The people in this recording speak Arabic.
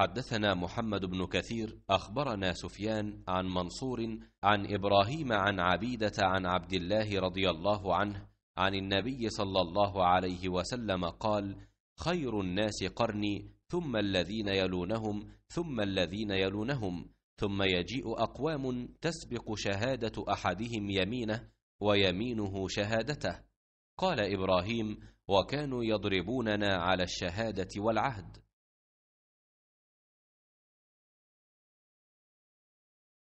حدثنا محمد بن كثير اخبرنا سفيان عن منصور عن ابراهيم عن عبيده عن عبد الله رضي الله عنه عن النبي صلى الله عليه وسلم قال خير الناس قرني ثم الذين يلونهم ثم الذين يلونهم ثم يجيء اقوام تسبق شهاده احدهم يمينه ويمينه شهادته قال ابراهيم وكانوا يضربوننا على الشهاده والعهد